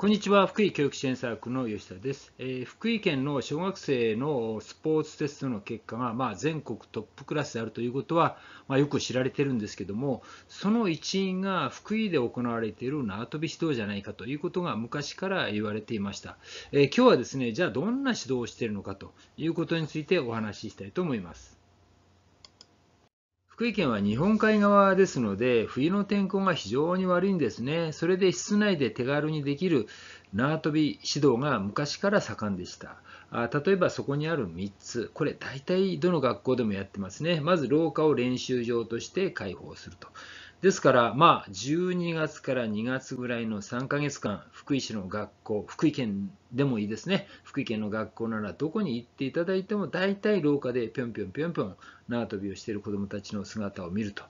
こんにちは福井教育支援サークルの吉田です、えー、福井県の小学生のスポーツテストの結果が、まあ、全国トップクラスであるということは、まあ、よく知られてるんですけどもその一因が福井で行われている縄跳び指導じゃないかということが昔から言われていました、えー、今日はですねじゃあどんな指導をしているのかということについてお話ししたいと思います福井県は日本海側ですので、冬の天候が非常に悪いんですね。それで室内で手軽にできる縄跳び指導が昔から盛んでした。あ例えばそこにある3つ、これ大体どの学校でもやってますね。まず廊下を練習場として開放すると。ですから、まあ、12月から2月ぐらいの3ヶ月間、福井市の学校、福井県でもいいですね、福井県の学校ならどこに行っていただいても、大体廊下でぴょんぴょんぴょんぴょん縄跳びをしている子どもたちの姿を見ると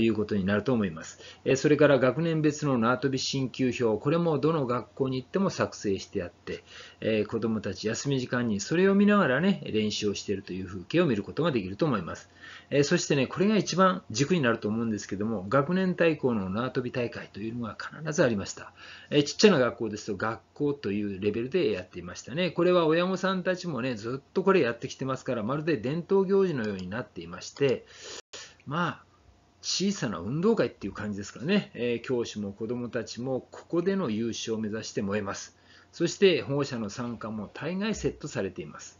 いうことになると思います。それから学年別の縄跳び進級表、これもどの学校に行っても作成してあって、子どもたち休み時間にそれを見ながらね、練習をしているという風景を見ることができると思います。そしてね、これが一番軸になると思うんですけども、学年対抗の縄跳び大会というのが必ずありました。ちっちゃな学校ですと学校というレベルでやっていましたね。これは親御さんたちもね、ずっとこれやってきてますから、まるで伝統行事のようになっていまして、まあ、小さな運動会っていう感じですからね、えー、教師も子どもたちもここでの優勝を目指して燃えます。そして保護者の参加も大概セットされています。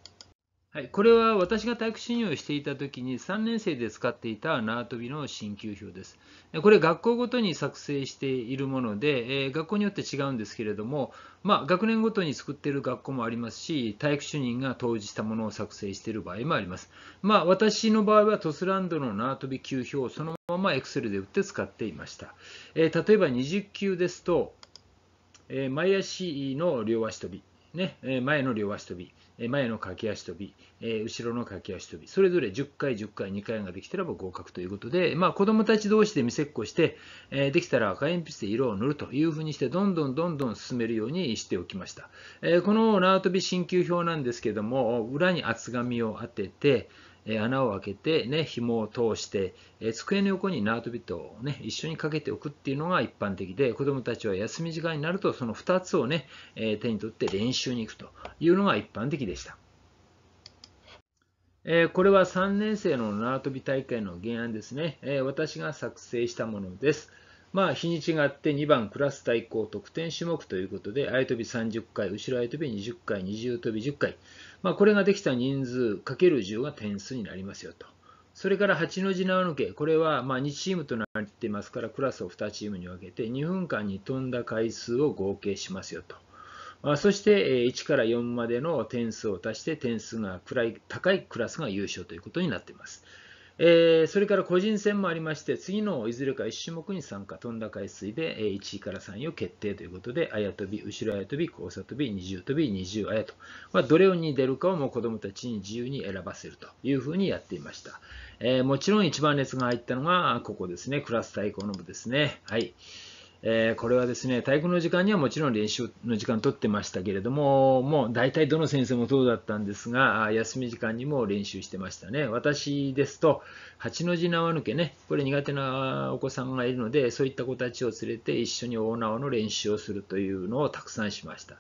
はい、これは私が体育診療をしていた時に3年生で使っていた縄跳びの進級表です。これ学校ごとに作成しているもので、えー、学校によって違うんですけれども、まあ、学年ごとに作っている学校もありますし体育主任が当時したものを作成している場合もあります。まあ、私の場合はトスランドの縄跳び級表そのままエクセルで打って使っていました。えー、例えば20級ですと、えー、前足の両足跳び。ね、前の両足跳び、前の駆け足跳び、後ろの駆け足跳び、それぞれ10回、10回、2回ができてれば合格ということで、まあ、子どもたち同士で見せっこして、できたら赤鉛筆で色を塗るというふうにして、どんどんどんどん進めるようにしておきました。この縄跳び進級表なんですけども、裏に厚紙を当てて、穴を開けて、ね、紐を通して、机の横に縄跳びと、ね、一緒にかけておくっていうのが一般的で、子どもたちは休み時間になると、その2つを、ね、手に取って練習に行くというのが一般的でした。えこれは3年生の縄跳び大会の原案ですね、え私が作成したものです。まあ、日にちがあって2番クラス対抗得点種目ということで、あや跳び30回、後ろあや跳び20回、二重跳び10回、まあ、これができた人数かる1 0が点数になりますよと。それから8の字縄抜け、これはま2チームとなっていますから、クラスを2チームに分けて、2分間に飛んだ回数を合計しますよと。まあ、そして、1から4までの点数を足して、点数が暗い高いクラスが優勝ということになっています。えー、それから個人戦もありまして、次のいずれか1種目に参加、飛んだ回数で1位から3位を決定ということで、あや跳び、後ろあや跳び、交差跳び、二重跳び、二重あやと、まあ、どれに出るかをもう子どもたちに自由に選ばせるというふうにやっていました。えー、もちろん一番熱が入ったのが、ここですね、クラス対抗の部ですね。はい。えー、これはですね体育の時間にはもちろん練習の時間取ってましたけれどももう大体どの先生もそうだったんですが休み時間にも練習してましたね私ですと八の字縄抜けねこれ苦手なお子さんがいるのでそういった子たちを連れて一緒に大縄の練習をするというのをたくさんしました。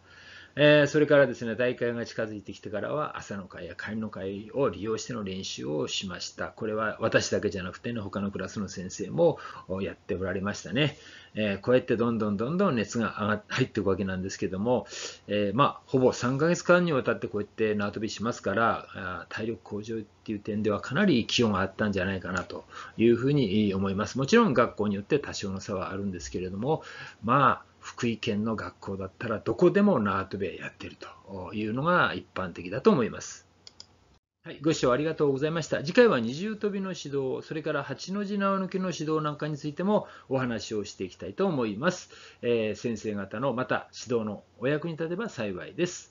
えー、それからですね、大会が近づいてきてからは、朝の会や帰りの会を利用しての練習をしました。これは私だけじゃなくてね、他のクラスの先生もやっておられましたね。えー、こうやってどんどんどんどん熱が上が入っていくわけなんですけども、えー、まあ、ほぼ3ヶ月間にわたってこうやって縄跳びしますから、体力向上っていう点ではかなり気温があったんじゃないかなというふうに思います。もちろん学校によって多少の差はあるんですけれども、まあ、福井県の学校だったらどこでも縄跳びやってるというのが一般的だと思います。はい、ご視聴ありがとうございました。次回は二重跳びの指導、それから8の字縄抜きの指導なんかについてもお話をしていきたいと思います。えー、先生方のまた指導のお役に立てば幸いです。